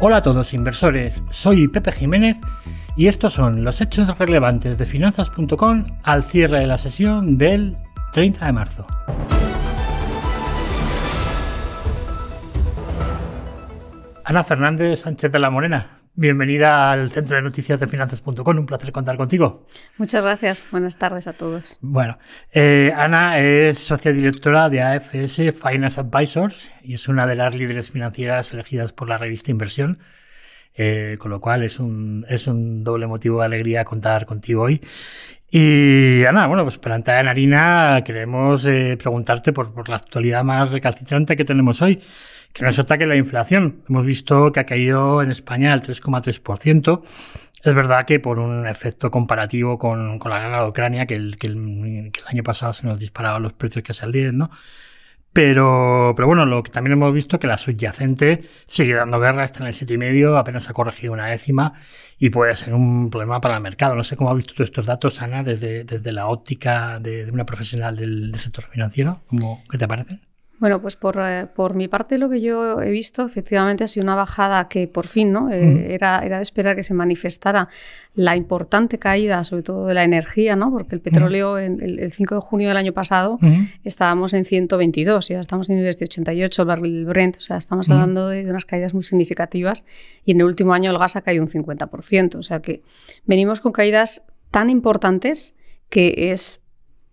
Hola a todos inversores, soy Pepe Jiménez y estos son los hechos relevantes de finanzas.com al cierre de la sesión del 30 de marzo. Ana Fernández Sánchez de la Morena, Bienvenida al Centro de Noticias de Finanzas.com. Un placer contar contigo. Muchas gracias. Buenas tardes a todos. Bueno, eh, Ana es socia directora de AFS Finance Advisors y es una de las líderes financieras elegidas por la revista Inversión. Eh, con lo cual es un, es un doble motivo de alegría contar contigo hoy. Y Ana, bueno, pues plantada en harina, queremos eh, preguntarte por, la actualidad más recalcitrante que tenemos hoy, que no es otra que la inflación. Hemos visto que ha caído en España al 3,3%. Es verdad que por un efecto comparativo con, la guerra de Ucrania, que el, año pasado se nos disparaban los precios casi al 10, ¿no? Pero, pero bueno, lo que también hemos visto que la subyacente sigue dando guerra, está en el sitio y medio, apenas ha corregido una décima y puede ser un problema para el mercado. No sé cómo ha visto todos estos datos, Ana, desde, desde la óptica de, una profesional del, del sector financiero. ¿Cómo, ¿Qué te parece? Bueno, pues eh, por, mi parte lo que yo he visto efectivamente ha sido una bajada que por fin ¿no? Eh, era, era de esperar que se manifestara la importante caída, sobre todo de la energía, ¿no? porque el petróleo en, el, 5 de junio del año pasado estábamos en 122 y ahora estamos en niveles de 88, el barril del Brent, o sea, estamos hablando de, unas caídas muy significativas y en el último año el gas ha caído un 50%, o sea que venimos con caídas tan importantes que es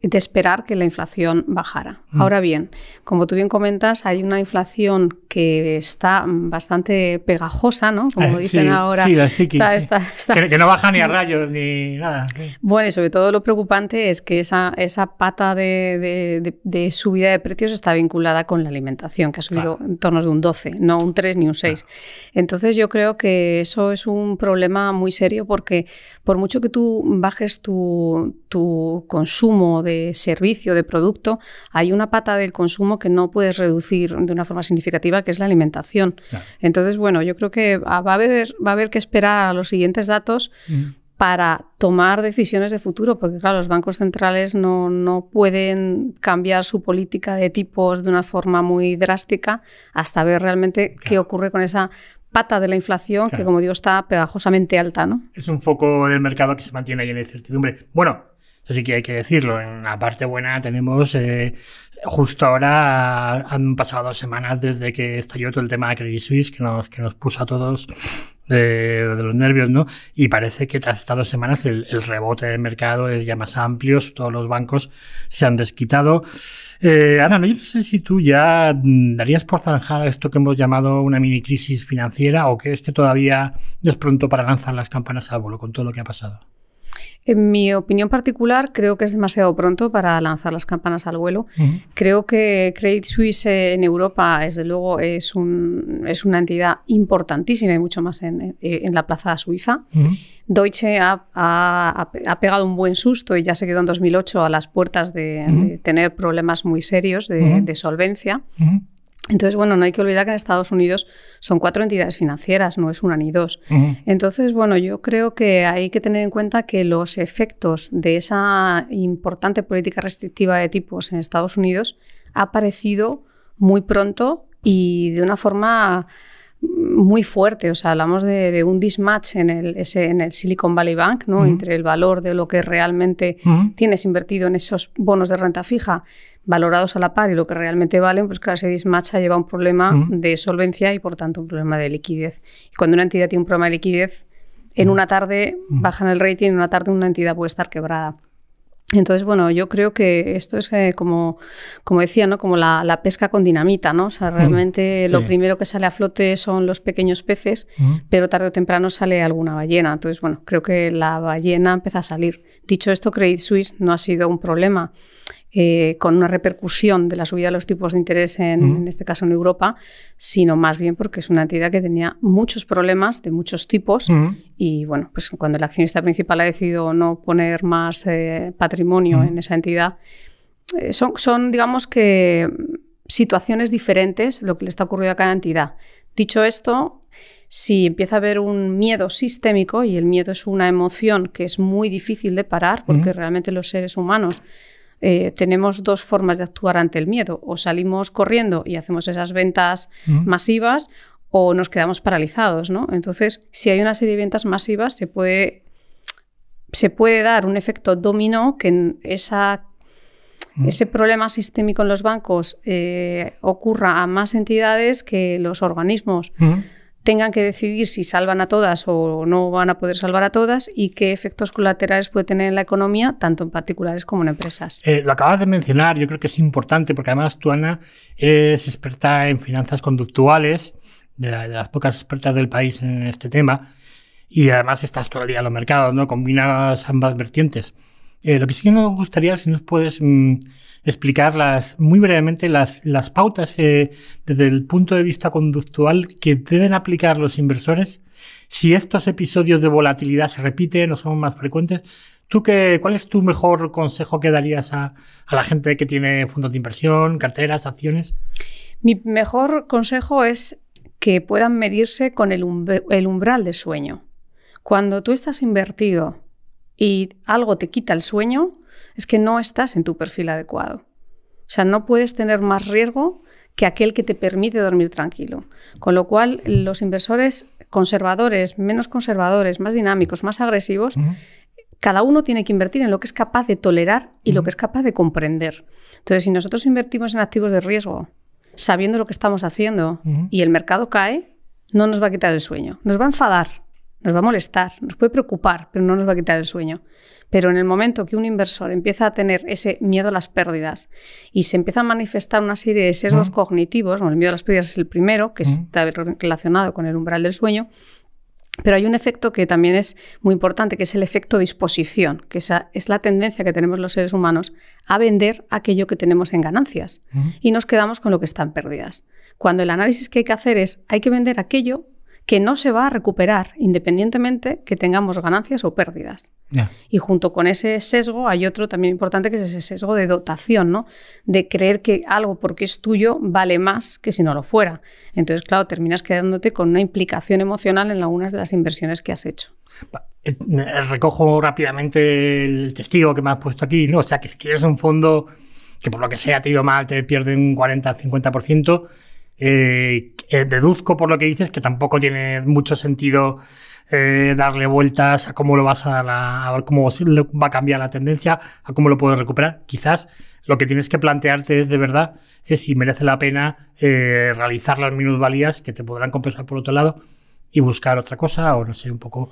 de esperar que la inflación bajara. Mm. Ahora bien, como tú bien comentas, hay una inflación que está bastante pegajosa, ¿no? Como dicen ahora. que, no baja ni a rayos ni nada. Bueno, y sobre todo lo preocupante es que esa, esa pata de, subida de precios está vinculada con la alimentación, que ha subido en torno a un 12, no un 3 ni un 6. Entonces yo creo que eso es un problema muy serio porque por mucho que tú bajes tu, tu consumo de servicio, de producto, hay una pata del consumo que no puedes reducir de una forma significativa que es la alimentación. Entonces, bueno, yo creo que va a haber, va a haber que esperar a los siguientes datos. Mm. para tomar decisiones de futuro, porque claro, los bancos centrales no, pueden cambiar su política de tipos de una forma muy drástica hasta ver realmente qué ocurre con esa pata de la inflación que, como digo, está pegajosamente alta. ¿no? Es un foco del mercado que se mantiene ahí en la incertidumbre. Bueno, Así sí que hay que decirlo. En la parte buena tenemos eh, justo ahora han pasado dos semanas desde que estalló todo el tema de Credit Suisse que nos, que nos puso a todos de, los nervios, ¿no? Y parece que tras estas dos semanas el, rebote del mercado es ya más amplio, todos los bancos se han desquitado. Eh, Ana, no, yo sé si tú ya darías por zanjada esto que hemos llamado una mini crisis financiera o crees que todavía es pronto para lanzar las campanas al vuelo con todo lo que ha pasado. En mi opinión particular, creo que es demasiado pronto para lanzar las campanas al vuelo. Creo que Credit Suisse en Europa, desde luego, es, una entidad importantísima y mucho más en, la plaza suiza. Deutsche ha, pegado un buen susto y ya se quedó en 2008 a las puertas de, tener problemas muy serios de, de solvencia. Entonces, bueno, no hay que olvidar que en Estados Unidos son cuatro entidades financieras, no es una ni dos. Entonces, bueno, yo creo que hay que tener en cuenta que los efectos de esa importante política restrictiva de tipos en Estados Unidos ha aparecido muy pronto y de una forma muy fuerte. O sea, hablamos de, un dismatch en el, ese, en el Silicon Valley Bank, ¿no? Entre el valor de lo que realmente tienes invertido en esos bonos de renta fija valorados a la par y lo que realmente valen, pues claro, ese mismatch lleva un problema de solvencia y por tanto un problema de liquidez. Y cuando una entidad tiene un problema de liquidez, en una tarde bajan el rating, en una tarde una entidad puede estar quebrada. Entonces, bueno, yo creo que esto es eh, como, como decía, ¿no? Como la, pesca con dinamita, ¿no? O sea, mm, realmente lo primero que sale a flote son los pequeños peces, mm. pero tarde o temprano sale alguna ballena. Entonces, bueno, creo que la ballena empieza a salir. Dicho esto, Credit Suisse no ha sido un problema. Eh, con una repercusión de la subida de los tipos de interés, en, este caso en Europa, sino más bien porque es una entidad que tenía muchos problemas de muchos tipos y bueno, pues cuando el accionista principal ha decidido no poner más eh, patrimonio en esa entidad, eh, son, son digamos que situaciones diferentes lo que le está ocurriendo a cada entidad. Dicho esto, si empieza a haber un miedo sistémico, y el miedo es una emoción que es muy difícil de parar, porque realmente los seres humanos eh, tenemos dos formas de actuar ante el miedo. O salimos corriendo y hacemos esas ventas mm. masivas o nos quedamos paralizados, Entonces, si hay una serie de ventas masivas, se puede, dar un efecto dominó que mm. ese problema sistémico en los bancos eh, ocurra a más entidades que los organismos. Mm tengan que decidir si salvan a todas o no van a poder salvar a todas y qué efectos colaterales puede tener en la economía, tanto en particulares como en empresas. Eh, lo acabas de mencionar, yo creo que es importante porque además tú, Ana, eres experta en finanzas conductuales, de, las pocas expertas del país en este tema, y además estás todavía en los mercados, ¿no? Combinas ambas vertientes. Eh, lo que sí que nos gustaría, si nos puedes mm, explicar muy brevemente las, pautas eh, desde el punto de vista conductual que deben aplicar los inversores si estos episodios de volatilidad se repiten o son más frecuentes. ¿Tú qué, ¿Cuál es tu mejor consejo que darías a, la gente que tiene fondos de inversión, carteras, acciones? Mi mejor consejo es que puedan medirse con el, el umbral de sueño. Cuando tú estás invertido y algo te quita el sueño, es que no estás en tu perfil adecuado. O sea, no puedes tener más riesgo que aquel que te permite dormir tranquilo. Con lo cual, los inversores conservadores, menos conservadores, más dinámicos, más agresivos, cada uno tiene que invertir en lo que es capaz de tolerar y lo que es capaz de comprender. Entonces, si nosotros invertimos en activos de riesgo, sabiendo lo que estamos haciendo y el mercado cae, no nos va a quitar el sueño, nos va a enfadar, nos va a molestar, nos puede preocupar, pero no nos va a quitar el sueño. Pero en el momento que un inversor empieza a tener ese miedo a las pérdidas y se empieza a manifestar una serie de sesgos cognitivos, el miedo a las pérdidas es el primero, que está relacionado con el umbral del sueño, pero hay un efecto que también es muy importante, que es el efecto disposición, que esa es la tendencia que tenemos los seres humanos a vender aquello que tenemos en ganancias y nos quedamos con lo que está en pérdidas. Cuando el análisis que hay que hacer es, hay que vender aquello que no se va a recuperar independientemente que tengamos ganancias o pérdidas. Y junto con ese sesgo hay otro también importante que es ese sesgo de dotación, ¿no? De creer que algo porque es tuyo vale más que si no lo fuera. Entonces, claro, terminas quedándote con una implicación emocional en algunas de las inversiones que has hecho. Eh, recojo rápidamente el testigo que me has puesto aquí, ¿no? O sea, que si quieres un fondo que por lo que sea te ha ido mal, te pierde un 40-50%, eh, eh, deduzco por lo que dices que tampoco tiene mucho sentido eh, darle vueltas a cómo lo vas a, a ver cómo va a cambiar la tendencia, a cómo lo puedes recuperar. Quizás lo que tienes que plantearte es de verdad es si merece la pena realizar las minusvalías que te podrán compensar por otro lado y buscar otra cosa o no sé, un poco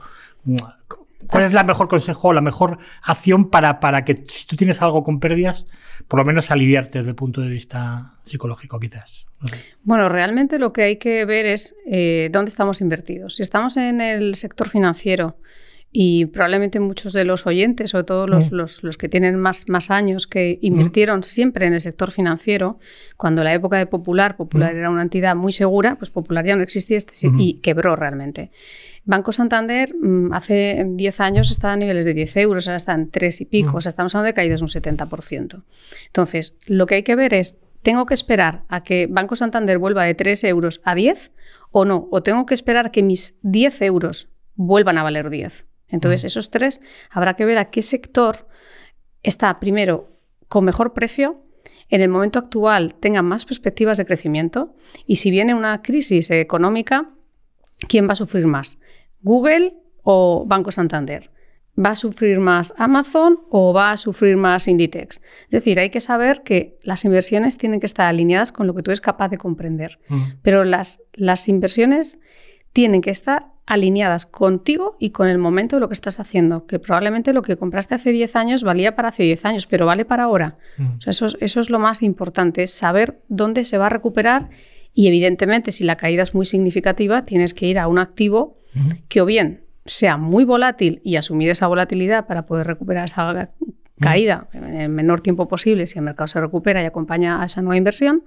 ¿Cuál es pues la mejor consejo, o la mejor acción para, para que si tú tienes algo con pérdidas, por lo menos aliviarte desde el punto de vista psicológico quizás? Bueno, realmente lo que hay que ver es eh, dónde estamos invertidos. Si estamos en el sector financiero, y probablemente muchos de los oyentes, sobre todo los, mm. que tienen más, más años, que mm. invirtieron siempre en el sector financiero, cuando la época de Popular, Popular mm. era una entidad muy segura, pues Popular ya no existía y quebró realmente. Banco Santander hace 10 años estaba a niveles de 10 euros, ahora están en 3 y pico, o sea, estamos hablando de caídas de un 70%. Entonces, lo que hay que ver es, ¿tengo que esperar a que Banco Santander vuelva de 3 euros a 10 o no? ¿O tengo que esperar que mis 10 euros vuelvan a valer 10? Entonces, mm. esos tres habrá que ver a qué sector está primero con mejor precio, en el momento actual tenga más perspectivas de crecimiento y si viene una crisis económica, ¿quién va a sufrir más? ¿Google o Banco Santander? ¿Va a sufrir más Amazon o va a sufrir más Inditex? Es decir, hay que saber que las inversiones tienen que estar alineadas con lo que tú eres capaz de comprender, mm. pero las, las inversiones tienen que estar alineadas contigo y con el momento de lo que estás haciendo, que probablemente lo que compraste hace 10 años valía para hace 10 años, pero vale para ahora. Mm. eso, es lo más importante, saber dónde se va a recuperar y evidentemente si la caída es muy significativa, tienes que ir a un activo que o bien sea muy volátil y asumir esa volatilidad para poder recuperar esa mm. caída en el menor tiempo posible si el mercado se recupera y acompaña a esa nueva inversión.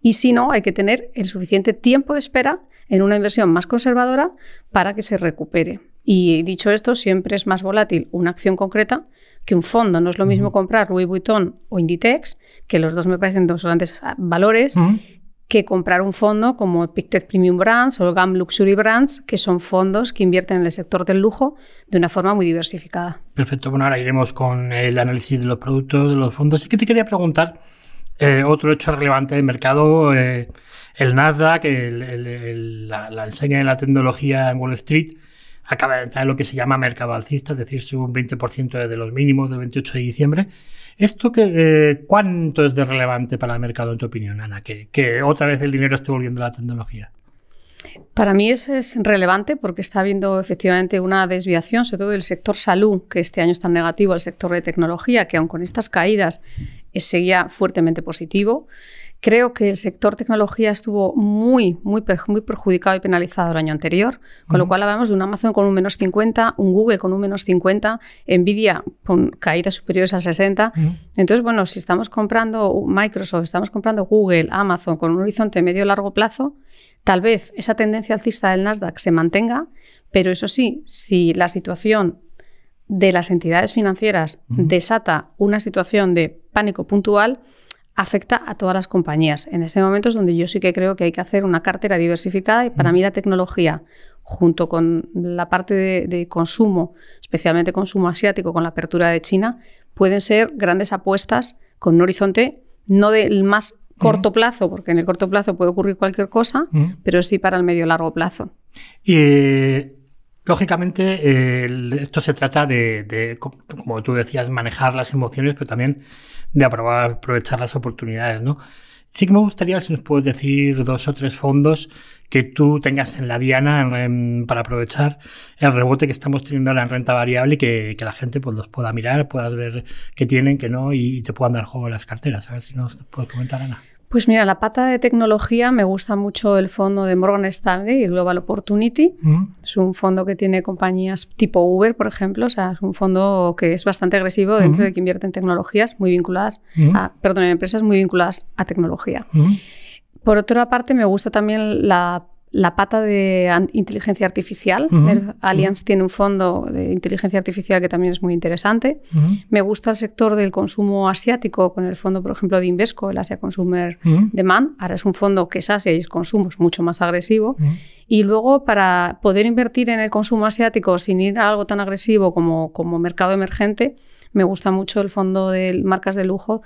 Y si no, hay que tener el suficiente tiempo de espera en una inversión más conservadora para que se recupere. Y dicho esto, siempre es más volátil una acción concreta que un fondo. No es lo mismo comprar Louis Vuitton o Inditex, que los dos me parecen dos grandes ah, valores, que comprar un fondo como Pictet Premium Brands o GAM Luxury Brands, que son fondos que invierten en el sector del lujo de una forma muy diversificada. Perfecto. Bueno, ahora iremos con el análisis de los productos, de los fondos. y que te quería preguntar eh, otro hecho relevante del mercado. Eh, el Nasdaq, la, enseña de la tecnología en Wall Street, acaba de entrar en lo que se llama mercado alcista, es decir, sube un 20% desde los mínimos del 28 de diciembre. ¿Esto que, eh, cuánto es de relevante para el mercado, en tu opinión, Ana? Que, otra vez el dinero esté volviendo a la tecnología. Para mí es relevante porque está habiendo efectivamente una desviación, sobre todo del sector salud, que este año es tan negativo, el sector de tecnología, que aun con estas caídas eh, seguía fuertemente positivo. Creo que el sector tecnología estuvo muy, muy, muy perjudicado y penalizado el año anterior, con lo cual hablamos de un Amazon con un menos 50, un Google con un menos 50, Nvidia con caídas superiores a 60. Entonces, bueno, si estamos comprando Microsoft, estamos comprando Google, Amazon con un horizonte medio-largo plazo, tal vez esa tendencia alcista del Nasdaq se mantenga, pero eso sí, si la situación de las entidades financieras desata una situación de pánico puntual, afecta a todas las compañías. En ese momento es donde yo sí que creo que hay que hacer una cartera diversificada y para mm. mí la tecnología, junto con la parte de, consumo, especialmente consumo asiático, con la apertura de China, pueden ser grandes apuestas con un horizonte no del más mm. corto plazo, porque en el corto plazo puede ocurrir cualquier cosa, mm. pero sí para el medio largo plazo. Eh, Lógicamente, eh, esto se trata de, como tú decías, manejar las emociones, pero también de aprovechar las oportunidades, ¿no? Sí que me gustaría si nos puedes decir dos o tres fondos que tú tengas en la diana para aprovechar el rebote que estamos teniendo en en renta variable y que, la gente pues, los pueda mirar, puedas ver qué tienen, qué no y, te puedan dar juego las carteras. A ver si nos puedes comentar, Ana. Pues mira, la pata de tecnología me gusta mucho el fondo de Morgan Stanley, y Global Opportunity. Mm. Es un fondo que tiene compañías tipo Uber, por ejemplo. O sea, es un fondo que es bastante agresivo dentro mm. de que invierte en tecnologías muy vinculadas, mm. a, perdón, en empresas muy vinculadas a tecnología. Por otra parte, me gusta también la la pata de inteligencia artificial. Uh tiene un fondo de inteligencia artificial que también es muy interesante. Me gusta el sector del consumo asiático con el fondo, por ejemplo, de Invesco, el Asia Consumer Demand. Ahora es un fondo que es Asia y es consumo, es mucho más agresivo. Y luego, para poder invertir en el consumo asiático sin ir a algo tan agresivo como, como mercado emergente, me gusta mucho el fondo de marcas de lujo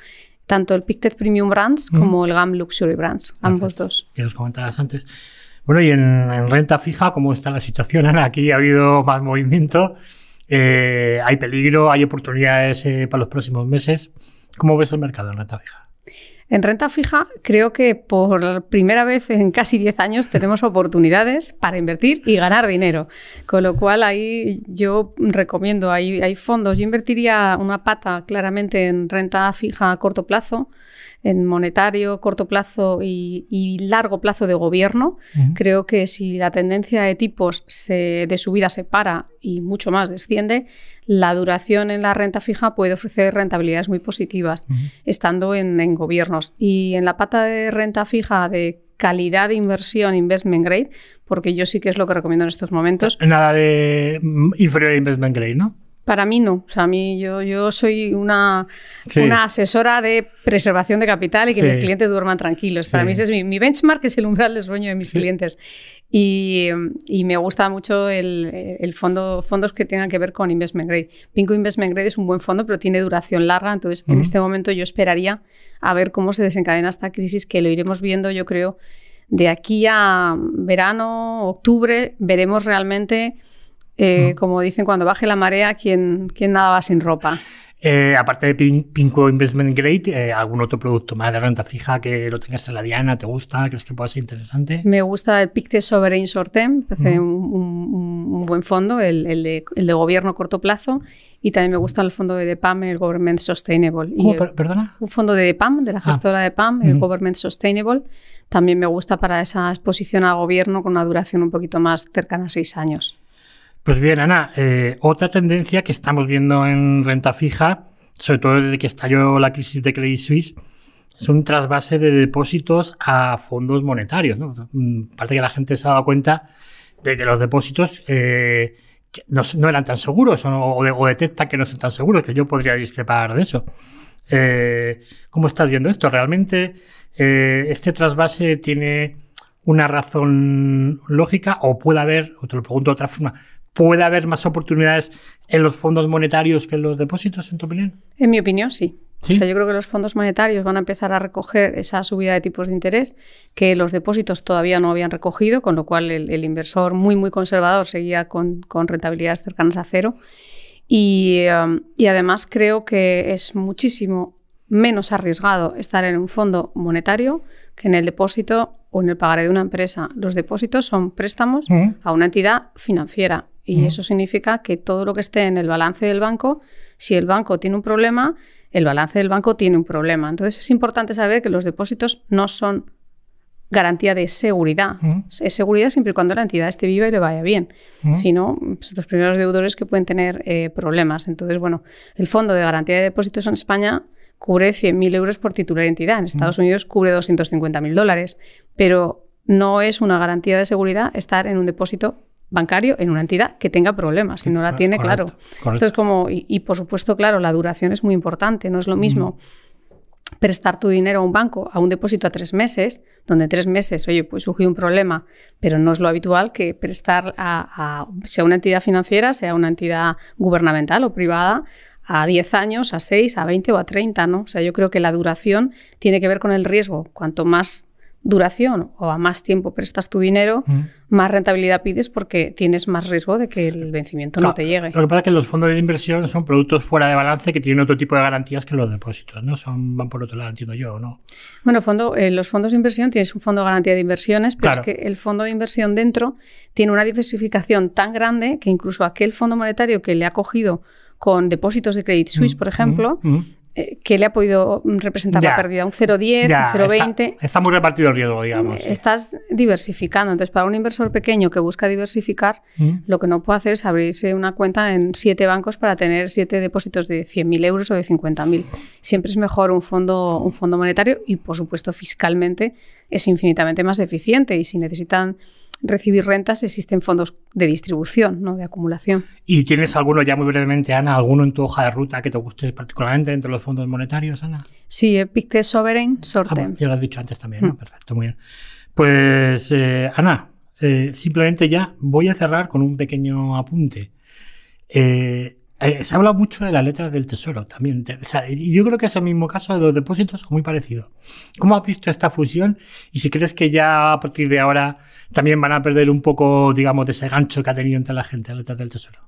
tanto el Pictet Premium Brands como el GAM Luxury Brands, ambos dos. Que os comentabas antes. Bueno, y en, renta fija, ¿cómo está la situación, Ana? Aquí ha habido más movimiento, eh, hay peligro, hay oportunidades eh, para los próximos meses. ¿Cómo ves el mercado en renta fija? En renta fija creo que por primera vez en casi 10 años tenemos oportunidades para invertir y ganar dinero. Con lo cual ahí yo recomiendo, hay, hay fondos, yo invertiría una pata claramente en renta fija a corto plazo, en monetario, corto plazo y, largo plazo de gobierno. Creo que si la tendencia de tipos de subida se para y mucho más desciende, la duración en la renta fija puede ofrecer rentabilidades muy positivas estando en, en gobiernos. Y en la pata de renta fija de calidad de inversión investment grade, porque yo sí que es lo que recomiendo en estos momentos. Nada de mm, inferior a investment grade, ¿no? Para mí no. O sea, a mí yo, yo soy una, una asesora de preservación de capital y que mis clientes duerman tranquilos. Para mí es mi, benchmark, es el umbral de sueño de mis clientes. Y, me gusta mucho el, fondo, fondos que tengan que ver con Investment Grade. Pinko Investment Grade es un buen fondo, pero tiene duración larga. Entonces, en este momento yo esperaría a ver cómo se desencadena esta crisis, que lo iremos viendo, yo creo, de aquí a verano, octubre, veremos realmente eh, como dicen, cuando baje la marea, ¿quién, nada va sin ropa? Eh, aparte de Pinco Investment Grade, eh, ¿algún otro producto más de renta fija que lo tengas en la diana? ¿Te gusta? ¿Crees que pueda ser interesante? Me gusta el PICTE Sovereign Short Term, parece un, buen fondo, el, de, gobierno a corto plazo. Y también me gusta el fondo de DEPAM, el Government Sustainable. Oh, ¿Perdona? Un fondo de DEPAM, de la ah. gestora de DEPAM, el Government Sustainable. También me gusta para esa exposición a gobierno con una duración un poquito más cercana a seis años. Pues bien, Ana, eh, otra tendencia que estamos viendo en renta fija, sobre todo desde que estalló la crisis de Credit Suisse, es un trasvase de depósitos a fondos monetarios. Mm, Parte que la gente se ha dado cuenta de que los depósitos eh, no, eran tan seguros o, detectan que no son tan seguros, que yo podría discrepar de eso. Eh, ¿Cómo estás viendo esto? ¿Realmente este trasvase tiene una razón lógica o puede haber, o te lo pregunto de otra forma, puede haber más oportunidades en los fondos monetarios que en los depósitos, en tu opinión? En mi opinión, sí. O sea, yo creo que los fondos monetarios van a empezar a recoger esa subida de tipos de interés que los depósitos todavía no habían recogido, con lo cual el, inversor muy, muy conservador seguía con, rentabilidades cercanas a cero. Y, um, y además creo que es muchísimo menos arriesgado estar en un fondo monetario que en el depósito o en el pagaré de una empresa. Los depósitos son préstamos mm. a una entidad financiera y eso significa que todo lo que esté en el balance del banco, si el banco tiene un problema, el balance del banco tiene un problema. Entonces es importante saber que los depósitos no son garantía de seguridad. Es seguridad siempre y cuando la entidad esté viva y le vaya bien. Si no, son pues, los primeros deudores que pueden tener eh, problemas. Entonces, bueno, el Fondo de Garantía de Depósitos en España cubre 100.000 euros por titular de entidad. En Estados Unidos cubre 250.000 dólares. Pero no es una garantía de seguridad estar en un depósito bancario en una entidad que tenga problemas. Si no la ah, tiene, claro. Esto es como, y, por supuesto, claro, la duración es muy importante, no es lo mismo. prestar tu dinero a un banco, a un depósito a tres meses, donde tres meses, oye, pues surgió un problema, pero no es lo habitual que prestar a, sea una entidad financiera, sea una entidad gubernamental o privada, a 10 años, a 6, a 20 o a 30, ¿no? O sea, yo creo que la duración tiene que ver con el riesgo. Cuanto más duración o a más tiempo prestas tu dinero, más rentabilidad pides porque tienes más riesgo de que el vencimiento no te llegue. Lo que pasa es que los fondos de inversión son productos fuera de balance que tienen otro tipo de garantías que los depósitos, ¿no? Son, van por otro lado, entiendo yo, ¿no? Bueno, fondo, eh, los fondos de inversión tienes un fondo de garantía de inversiones, pero es que el fondo de inversión dentro tiene una diversificación tan grande que incluso aquel fondo monetario que le ha cogido con depósitos de Credit Suisse, por ejemplo, eh, ¿Qué le ha podido representar la pérdida? ¿Un 0,10? ¿Un 0,20? Está, está, muy repartido el riesgo, digamos. Mm, estás diversificando. Entonces, para un inversor pequeño que busca diversificar, mm. lo que no puede hacer es abrirse una cuenta en siete bancos para tener siete depósitos de 100.000 euros o de 50.000. Siempre es mejor un fondo, un fondo monetario y, por supuesto, fiscalmente es infinitamente más eficiente. Y si necesitan recibir rentas existen fondos de distribución, no de acumulación. ¿Y tienes alguno ya muy brevemente, Ana, alguno en tu hoja de ruta que te guste particularmente entre los fondos monetarios, Ana? Sí, eh, PICTE, Sovereign Sortem. Ah, ya lo has dicho antes también, mm. Perfecto, muy bien. Pues, eh, Ana, eh, simplemente ya voy a cerrar con un pequeño apunte. Eh, se se hablado mucho de la letra del tesoro también. O yo creo que es el mismo caso de los depósitos, muy parecido. ¿Cómo has visto esta fusión? Y si crees que ya a partir de ahora también van a perder un poco, digamos, de ese gancho que ha tenido entre la gente la letra del tesoro.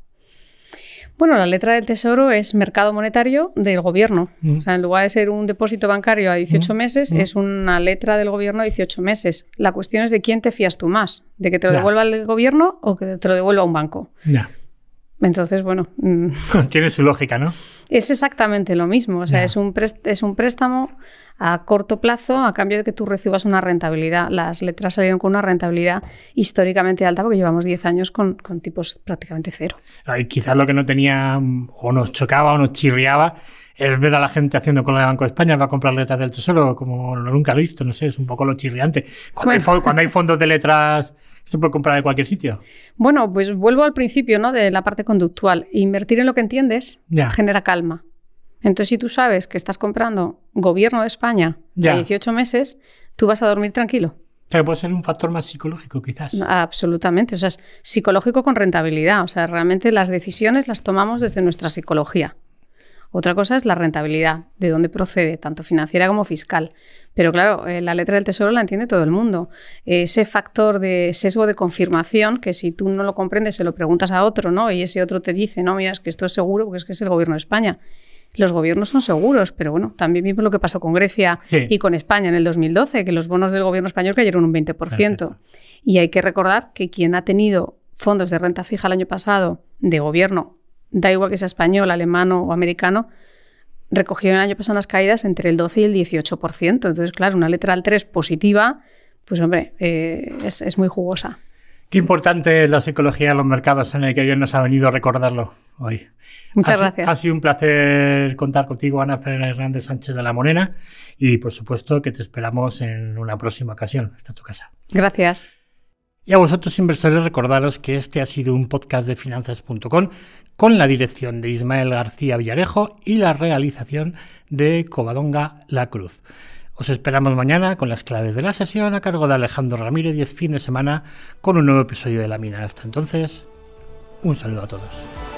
Bueno, la letra del tesoro es mercado monetario del gobierno. Mm. O sea, en lugar de ser un depósito bancario a 18 mm. meses, mm. es una letra del gobierno a 18 meses. La cuestión es de quién te fías tú más, de que te lo devuelva el gobierno o que te lo devuelva un banco. ya. Entonces, bueno. Mm, Tiene su lógica, ¿no? Es exactamente lo mismo. O sea, es, un es un préstamo a corto plazo a cambio de que tú recibas una rentabilidad. Las letras salieron con una rentabilidad históricamente alta porque llevamos 10 años con, tipos prácticamente cero. Y quizás lo que no tenía o nos chocaba o nos chirriaba es ver a la gente haciendo con de Banco de España para comprar letras del Tesoro como lo nunca he visto. No sé, es un poco lo chirriante. cuando hay fondos de letras se puede comprar en cualquier sitio. Bueno, pues vuelvo al principio, ¿no? De la parte conductual. Invertir en lo que entiendes genera calma. Entonces, si tú sabes que estás comprando gobierno de España de 18 meses, tú vas a dormir tranquilo. sea, puede ser un factor más psicológico, quizás. Ah, absolutamente. O sea, es psicológico con rentabilidad. O sea, realmente las decisiones las tomamos desde nuestra psicología. Otra cosa es la rentabilidad, de dónde procede, tanto financiera como fiscal. Pero claro, eh, la letra del tesoro la entiende todo el mundo. Ese factor de sesgo de confirmación, que si tú no lo comprendes, se lo preguntas a otro, ¿no? Y ese otro te dice, no, mira, que esto es seguro porque es que es el gobierno de España. Los gobiernos son seguros, pero bueno, también vimos lo que pasó con Grecia y con España en el 2012, que los bonos del gobierno español cayeron un 20%. Y hay que recordar que quien ha tenido fondos de renta fija el año pasado de gobierno da igual que sea español, alemán o americano, recogió el año pasado las caídas entre el 12 y el 18%. Entonces, claro, una letra al 3 positiva, pues hombre, eh, es, muy jugosa. Qué importante la psicología de los mercados en el que hoy nos ha venido a recordarlo hoy. Muchas gracias. Ha sido un placer contar contigo, Ana Ferreira Hernández Sánchez de la Morena, y por supuesto que te esperamos en una próxima ocasión. Hasta tu casa. Gracias. Y a vosotros inversores recordaros que este ha sido un podcast de finanzas.com con la dirección de Ismael García Villarejo y la realización de Covadonga La Cruz. Os esperamos mañana con las claves de la sesión a cargo de Alejandro Ramírez y es fin de semana con un nuevo episodio de La Mina. Hasta entonces, un saludo a todos.